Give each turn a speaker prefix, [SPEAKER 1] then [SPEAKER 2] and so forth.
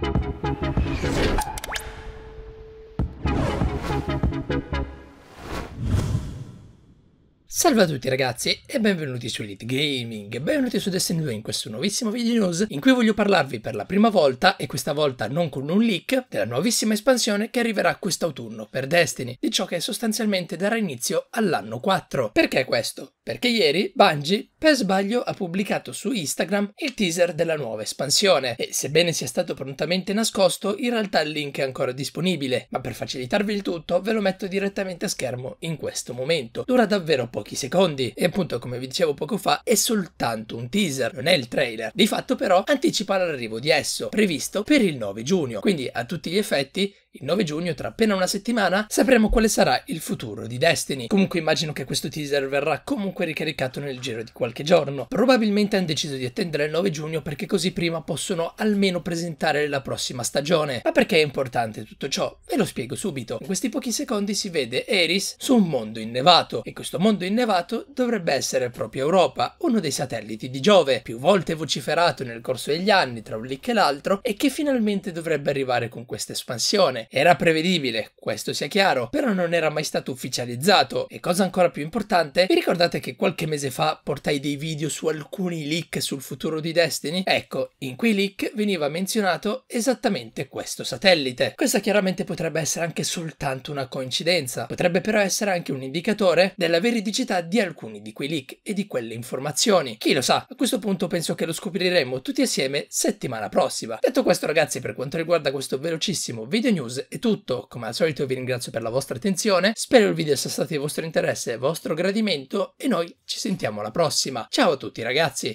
[SPEAKER 1] Thank you. Salve a tutti ragazzi e benvenuti su Elite Gaming, benvenuti su Destiny 2 in questo nuovissimo video news in cui voglio parlarvi per la prima volta e questa volta non con un leak della nuovissima espansione che arriverà quest'autunno per Destiny, di ciò che sostanzialmente darà inizio all'anno 4. Perché questo? Perché ieri Bungie per sbaglio ha pubblicato su Instagram il teaser della nuova espansione e sebbene sia stato prontamente nascosto in realtà il link è ancora disponibile, ma per facilitarvi il tutto ve lo metto direttamente a schermo in questo momento, dura davvero poco pochi secondi e appunto come vi dicevo poco fa è soltanto un teaser, non è il trailer. Di fatto però anticipa l'arrivo di esso, previsto per il 9 giugno, quindi a tutti gli effetti il 9 giugno, tra appena una settimana, sapremo quale sarà il futuro di Destiny. Comunque immagino che questo teaser verrà comunque ricaricato nel giro di qualche giorno. Probabilmente hanno deciso di attendere il 9 giugno perché così prima possono almeno presentare la prossima stagione. Ma perché è importante tutto ciò? Ve lo spiego subito. In questi pochi secondi si vede Eris su un mondo innevato e questo mondo innevato innevato dovrebbe essere proprio Europa, uno dei satelliti di Giove, più volte vociferato nel corso degli anni tra un leak e l'altro, e che finalmente dovrebbe arrivare con questa espansione. Era prevedibile, questo sia chiaro, però non era mai stato ufficializzato. E cosa ancora più importante, vi ricordate che qualche mese fa portai dei video su alcuni leak sul futuro di Destiny? Ecco, in quei leak veniva menzionato esattamente questo satellite. Questa chiaramente potrebbe essere anche soltanto una coincidenza, potrebbe però essere anche un indicatore della veridicità autenticità di alcuni di quei leak e di quelle informazioni. Chi lo sa, a questo punto penso che lo scopriremo tutti assieme settimana prossima. Detto questo ragazzi, per quanto riguarda questo velocissimo video news è tutto. Come al solito vi ringrazio per la vostra attenzione, spero il video sia stato di vostro interesse e vostro gradimento e noi ci sentiamo alla prossima. Ciao a tutti ragazzi!